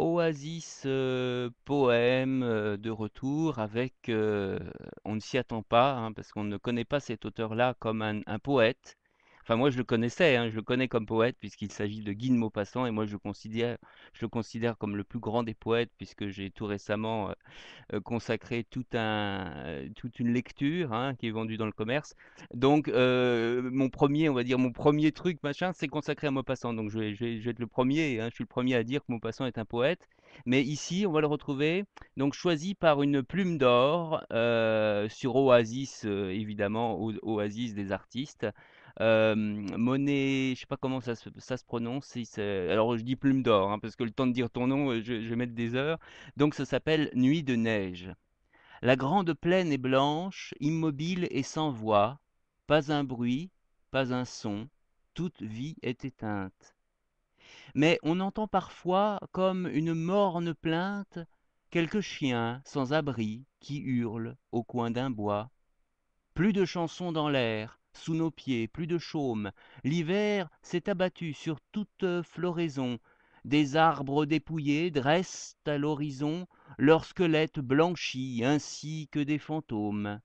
Oasis euh, Poème euh, de retour avec, euh, on ne s'y attend pas, hein, parce qu'on ne connaît pas cet auteur-là comme un poète, Enfin, moi, je le connaissais, hein, je le connais comme poète, puisqu'il s'agit de Guy de Maupassant, et moi, je le considère, je considère comme le plus grand des poètes, puisque j'ai tout récemment euh, euh, consacré euh, toute une lecture hein, qui est vendue dans le commerce. Donc, mon premier, on va dire, mon premier truc, machin, c'est consacré à Maupassant. Donc, je vais, être le premier, hein, je suis le premier à dire que Maupassant est un poète. Mais ici, on va le retrouver, donc choisi par une plume d'or sur Oasis, évidemment, Oasis des artistes. Monnaie, Monet, je sais pas comment ça se prononce, alors je dis Plume d'or, hein, parce que le temps de dire ton nom, euh, je vais mettre des heures. Donc ça s'appelle Nuit de neige. La grande plaine est blanche, immobile et sans voix. Pas un bruit, pas un son. Toute vie est éteinte. Mais on entend parfois, comme une morne plainte, quelques chiens sans abri qui hurlent au coin d'un bois. Plus de chansons dans l'air, sous nos pieds, plus de chaume. L'hiver s'est abattu sur toute floraison. Des arbres dépouillés dressent à l'horizon leurs squelettes blanchis ainsi que des fantômes.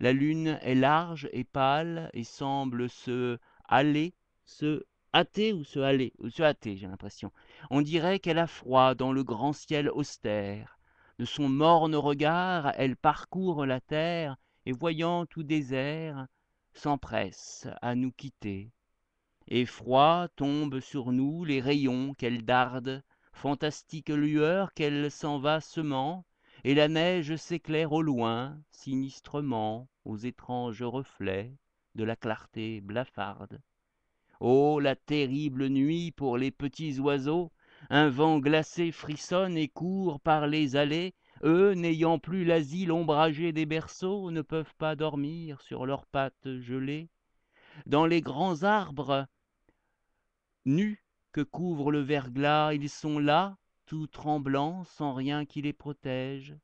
La lune est large et pâle et semble se aller se hâter ou se aller ou se hâter, j'ai l'impression. On dirait qu'elle a froid dans le grand ciel austère. De son morne regard, elle parcourt la terre et voyant tout désert, s'empresse à nous quitter. Et froid tombent sur nous les rayons qu'elle darde, fantastique lueur qu'elle s'en va semant, et la neige s'éclaire au loin, sinistrement, aux étranges reflets de la clarté blafarde. Oh, la terrible nuit pour les petits oiseaux! Un vent glacé frissonne et court par les allées, eux, n'ayant plus l'asile ombragé des berceaux, ne peuvent pas dormir sur leurs pattes gelées. Dans les grands arbres, nus que couvre le verglas, ils sont là, tout tremblants, sans rien qui les protège.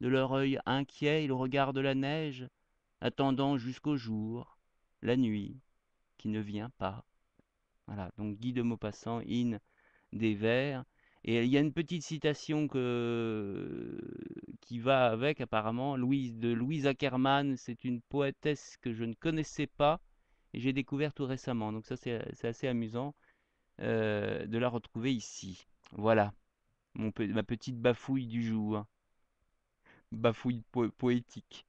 De leur œil inquiet, ils regardent la neige, attendant jusqu'au jour, la nuit, qui ne vient pas. Voilà, donc Guy de Maupassant, in des vers. Et il y a une petite citation qui va avec, apparemment, Louise, de Louise Ackerman. C'est une poétesse que je ne connaissais pas et j'ai découvert tout récemment. Donc ça, c'est assez amusant euh, de la retrouver ici. Voilà, ma petite bafouille du jour. Bafouille poétique.